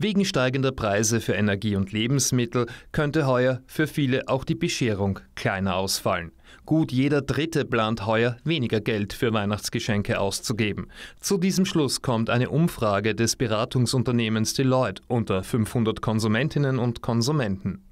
Wegen steigender Preise für Energie und Lebensmittel könnte heuer für viele auch die Bescherung kleiner ausfallen. Gut jeder Dritte plant heuer weniger Geld für Weihnachtsgeschenke auszugeben. Zu diesem Schluss kommt eine Umfrage des Beratungsunternehmens Deloitte unter 500 Konsumentinnen und Konsumenten.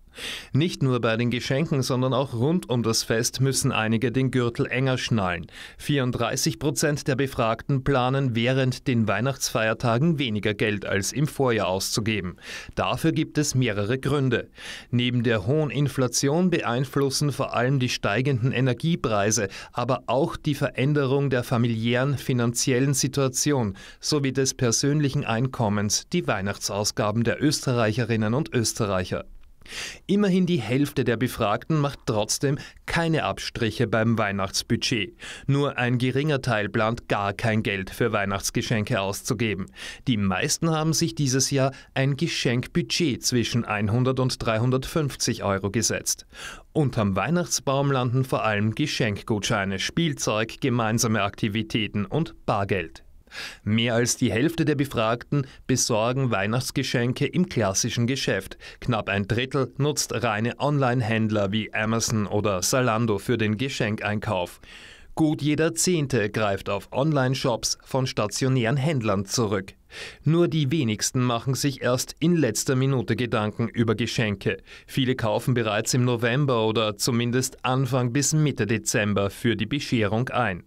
Nicht nur bei den Geschenken, sondern auch rund um das Fest müssen einige den Gürtel enger schnallen. 34 Prozent der Befragten planen während den Weihnachtsfeiertagen weniger Geld als im Vorjahr auszugeben. Dafür gibt es mehrere Gründe. Neben der hohen Inflation beeinflussen vor allem die steigenden Energiepreise, aber auch die Veränderung der familiären finanziellen Situation sowie des persönlichen Einkommens die Weihnachtsausgaben der Österreicherinnen und Österreicher. Immerhin die Hälfte der Befragten macht trotzdem keine Abstriche beim Weihnachtsbudget. Nur ein geringer Teil plant gar kein Geld für Weihnachtsgeschenke auszugeben. Die meisten haben sich dieses Jahr ein Geschenkbudget zwischen 100 und 350 Euro gesetzt. Unterm Weihnachtsbaum landen vor allem Geschenkgutscheine, Spielzeug, gemeinsame Aktivitäten und Bargeld. Mehr als die Hälfte der Befragten besorgen Weihnachtsgeschenke im klassischen Geschäft. Knapp ein Drittel nutzt reine Online-Händler wie Amazon oder Zalando für den Geschenkeinkauf. Gut jeder Zehnte greift auf Online-Shops von stationären Händlern zurück. Nur die wenigsten machen sich erst in letzter Minute Gedanken über Geschenke. Viele kaufen bereits im November oder zumindest Anfang bis Mitte Dezember für die Bescherung ein.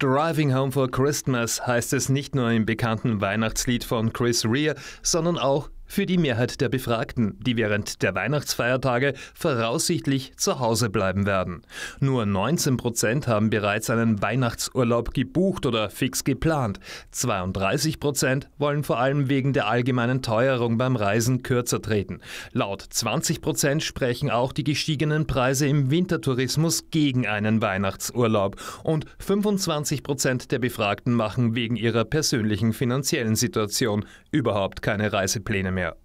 Driving Home for Christmas heißt es nicht nur im bekannten Weihnachtslied von Chris Rea, sondern auch für die Mehrheit der Befragten, die während der Weihnachtsfeiertage voraussichtlich zu Hause bleiben werden. Nur 19 Prozent haben bereits einen Weihnachtsurlaub gebucht oder fix geplant. 32 Prozent wollen vor allem wegen der allgemeinen Teuerung beim Reisen kürzer treten. Laut 20 Prozent sprechen auch die gestiegenen Preise im Wintertourismus gegen einen Weihnachtsurlaub und 25 Prozent der Befragten machen wegen ihrer persönlichen finanziellen Situation überhaupt keine Reisepläne mehr. 没有